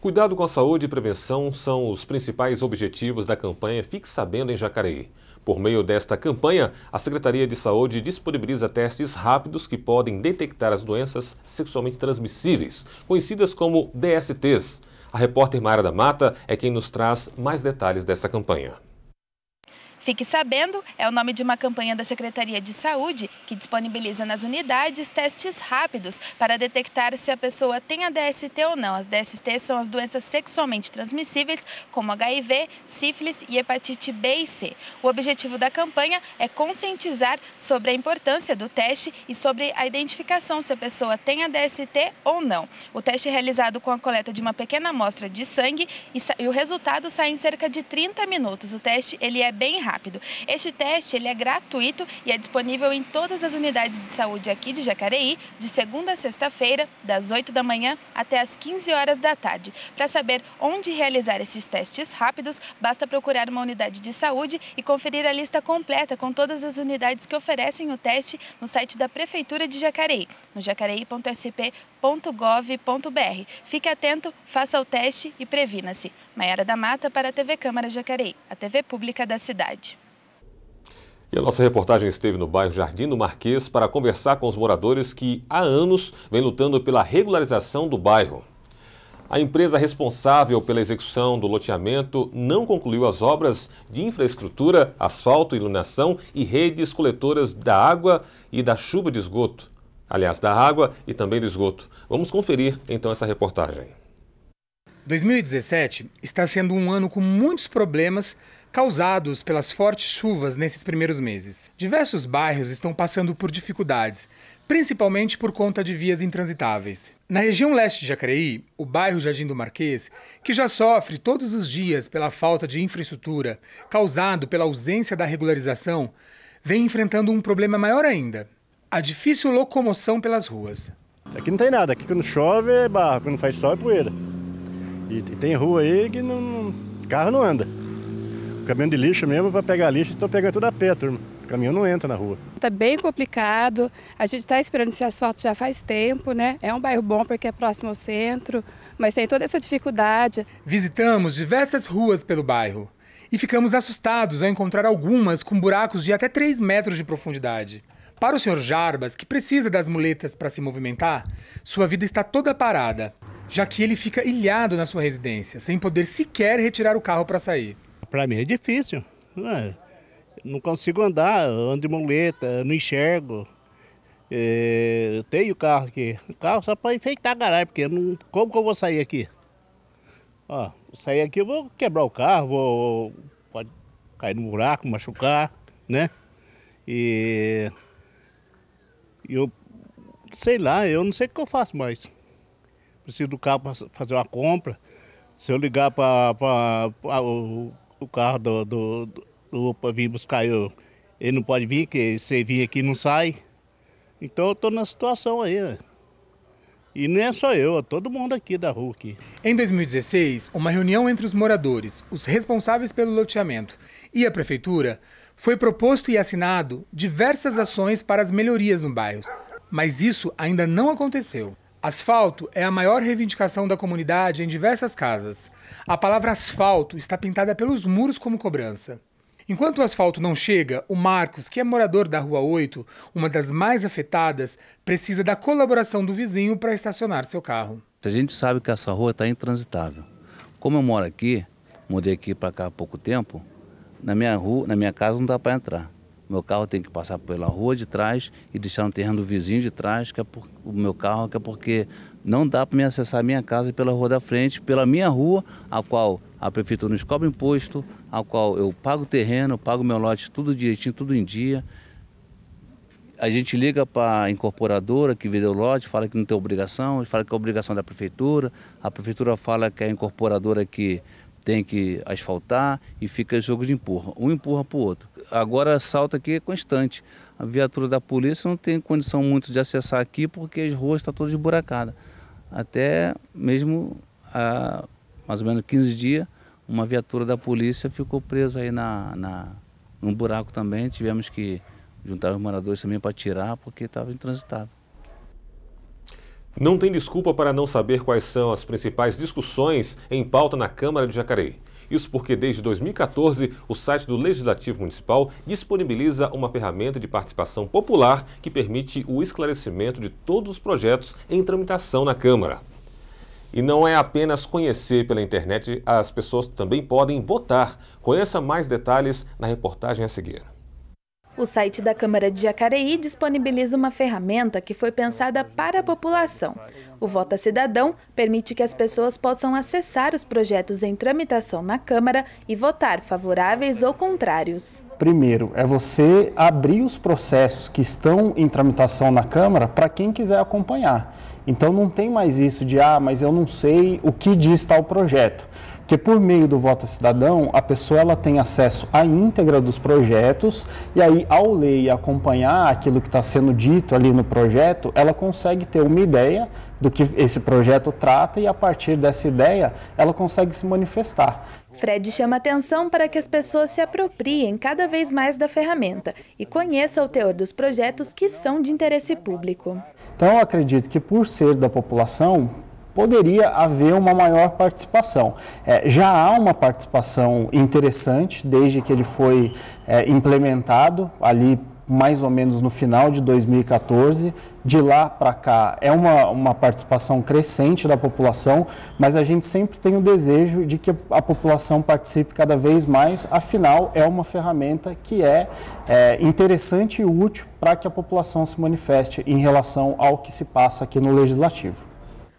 Cuidado com a saúde e prevenção são os principais objetivos da campanha Fique Sabendo em Jacareí. Por meio desta campanha, a Secretaria de Saúde disponibiliza testes rápidos que podem detectar as doenças sexualmente transmissíveis, conhecidas como DSTs. A repórter Mara da Mata é quem nos traz mais detalhes dessa campanha. Fique Sabendo é o nome de uma campanha da Secretaria de Saúde que disponibiliza nas unidades testes rápidos para detectar se a pessoa tem a DST ou não. As DSTs são as doenças sexualmente transmissíveis, como HIV, sífilis e hepatite B e C. O objetivo da campanha é conscientizar sobre a importância do teste e sobre a identificação se a pessoa tem a DST ou não. O teste é realizado com a coleta de uma pequena amostra de sangue e, o resultado sai em cerca de 30 minutos. O teste ele é bem rápido rápido. Este teste ele é gratuito e é disponível em todas as unidades de saúde aqui de Jacareí, de segunda a sexta-feira, das 8 da manhã até as 15 horas da tarde. Para saber onde realizar estes testes rápidos, basta procurar uma unidade de saúde e conferir a lista completa com todas as unidades que oferecem o teste no site da Prefeitura de Jacareí, no jacareí.sp.br gov.br. Fique atento, faça o teste e previna-se. Maiara da Mata para a TV Câmara Jacareí, a TV pública da cidade. E a nossa reportagem esteve no bairro Jardim do Marquês para conversar com os moradores que há anos vêm lutando pela regularização do bairro. A empresa responsável pela execução do loteamento não concluiu as obras de infraestrutura, asfalto, iluminação e redes coletoras da água e da chuva de esgoto aliás, da água e também do esgoto. Vamos conferir então essa reportagem. 2017 está sendo um ano com muitos problemas causados pelas fortes chuvas nesses primeiros meses. Diversos bairros estão passando por dificuldades, principalmente por conta de vias intransitáveis. Na região leste de Jacareí, o bairro Jardim do Marquês, que já sofre todos os dias pela falta de infraestrutura causado pela ausência da regularização, vem enfrentando um problema maior ainda a difícil locomoção pelas ruas. Aqui não tem nada, aqui quando chove é barro, quando faz sol é poeira. E, tem rua aí que não, carro não anda. O caminhão de lixo mesmo, para pegar lixo, estou pegando tudo a pé, turma. O caminhão não entra na rua. Está bem complicado, a gente está esperando esse asfalto já faz tempo, né? É um bairro bom porque é próximo ao centro, mas tem toda essa dificuldade. Visitamos diversas ruas pelo bairro e ficamos assustados ao encontrar algumas com buracos de até 3 metros de profundidade. Para o Sr. Jarbas, que precisa das muletas para se movimentar, sua vida está toda parada, já que ele fica ilhado na sua residência, sem poder sequer retirar o carro para sair. Para mim é difícil. Né? Não consigo andar, ando de muleta, não enxergo. É, eu tenho carro aqui. O carro só para enfeitar a garagem, porque não, como que eu vou sair aqui? Ó, sair aqui eu vou quebrar o carro, vou pode cair no buraco, machucar, né? E eu sei lá, eu não sei o que eu faço mais. Preciso do carro para fazer uma compra. Se eu ligar para o, o, carro do, do, do, do para vir buscar eu, ele não pode vir, que se vir aqui não sai. Então eu estou na situação aí. Né? E não é só eu, é todo mundo aqui da rua aqui. Em 2016, uma reunião entre os moradores, os responsáveis pelo loteamento e a prefeitura foi proposto e assinado diversas ações para as melhorias no bairro, mas isso ainda não aconteceu. Asfalto é a maior reivindicação da comunidade em diversas casas. A palavra asfalto está pintada pelos muros como cobrança. Enquanto o asfalto não chega, o Marcos, que é morador da Rua 8, uma das mais afetadas, precisa da colaboração do vizinho para estacionar seu carro. A gente sabe que essa rua está intransitável. Como eu moro aqui, mudei aqui para cá há pouco tempo, na minha rua, na minha casa não dá para entrar. Meu carro tem que passar pela rua de trás e deixar no terreno do vizinho de trás, que é por, o meu carro, que é porque não dá para me acessar a minha casa pela rua da frente, pela minha rua, a qual a prefeitura nos cobra imposto, a qual eu pago o terreno, pago meu lote tudo direitinho, tudo em dia. A gente liga para a incorporadora que vendeu o lote, fala que não tem obrigação, fala que é obrigação da prefeitura, a prefeitura fala que é a incorporadora que tem que asfaltar e fica jogo de empurra. Um empurra para o outro. Agora assalto aqui é constante. A viatura da polícia não tem condição muito de acessar aqui porque as ruas estão tá todas esburacadas. Até mesmo há mais ou menos 15 dias, uma viatura da polícia ficou presa aí na, na, num buraco também. Tivemos que juntar os moradores também para tirar porque estava intransitável. Não tem desculpa para não saber quais são as principais discussões em pauta na Câmara de Jacareí. Isso porque desde 2014 o site do Legislativo Municipal disponibiliza uma ferramenta de participação popular que permite o esclarecimento de todos os projetos em tramitação na Câmara. E não é apenas conhecer pela internet, as pessoas também podem votar. Conheça mais detalhes na reportagem a seguir. O site da Câmara de Jacareí disponibiliza uma ferramenta que foi pensada para a população. O Vota Cidadão permite que as pessoas possam acessar os projetos em tramitação na Câmara e votar favoráveis ou contrários. Primeiro, é você abrir os processos que estão em tramitação na Câmara para quem quiser acompanhar. Então não tem mais isso de, ah, mas eu não sei o que diz tal projeto. Porque por meio do voto cidadão, a pessoa ela tem acesso à íntegra dos projetos e aí ao ler e acompanhar aquilo que está sendo dito ali no projeto, ela consegue ter uma ideia do que esse projeto trata e a partir dessa ideia ela consegue se manifestar. Fred chama atenção para que as pessoas se apropriem cada vez mais da ferramenta e conheçam o teor dos projetos que são de interesse público. Então, eu acredito que por ser da população, poderia haver uma maior participação. É, já há uma participação interessante desde que ele foi é, implementado ali mais ou menos no final de 2014. De lá para cá é uma, uma participação crescente da população, mas a gente sempre tem o desejo de que a população participe cada vez mais, afinal, é uma ferramenta que é, é interessante e útil para que a população se manifeste em relação ao que se passa aqui no Legislativo.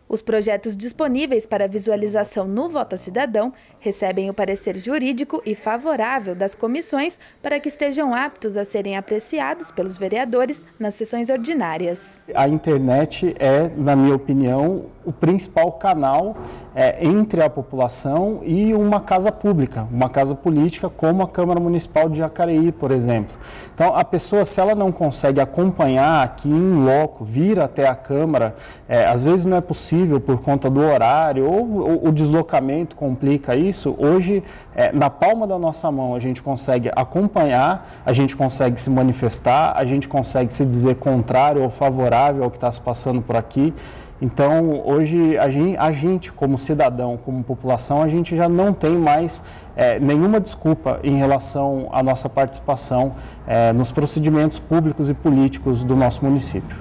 Os projetos disponíveis para visualização no Vota Cidadão recebem o parecer jurídico e favorável das comissões para que estejam aptos a serem apreciados pelos vereadores nas sessões ordinárias. A internet é, na minha opinião, o principal canal é, entre a população e uma casa pública, uma casa política, como a Câmara Municipal de Jacareí, por exemplo. Então, a pessoa, se ela não consegue acompanhar aqui em loco, vir até a Câmara, é, às vezes não é possível por conta do horário ou, ou o deslocamento complica isso. Hoje, é, na palma da nossa mão, a gente consegue acompanhar, a gente consegue se manifestar, a gente consegue se dizer contrário ou favorável ao que está se passando por aqui. Então, hoje, a gente, a gente, como cidadão, como população, a gente já não tem mais é, nenhuma desculpa em relação à nossa participação é, nos procedimentos públicos e políticos do nosso município.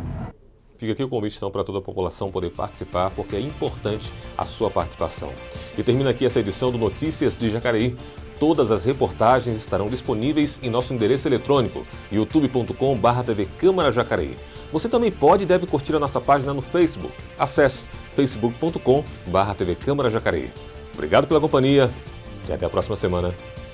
Fica aqui o convite então para toda a população poder participar, porque é importante a sua participação. E termina aqui essa edição do Notícias de Jacareí. Todas as reportagens estarão disponíveis em nosso endereço eletrônico youtubecom você também pode e deve curtir a nossa página no Facebook. Acesse facebook.com.br TV Câmara Obrigado pela companhia e até a próxima semana.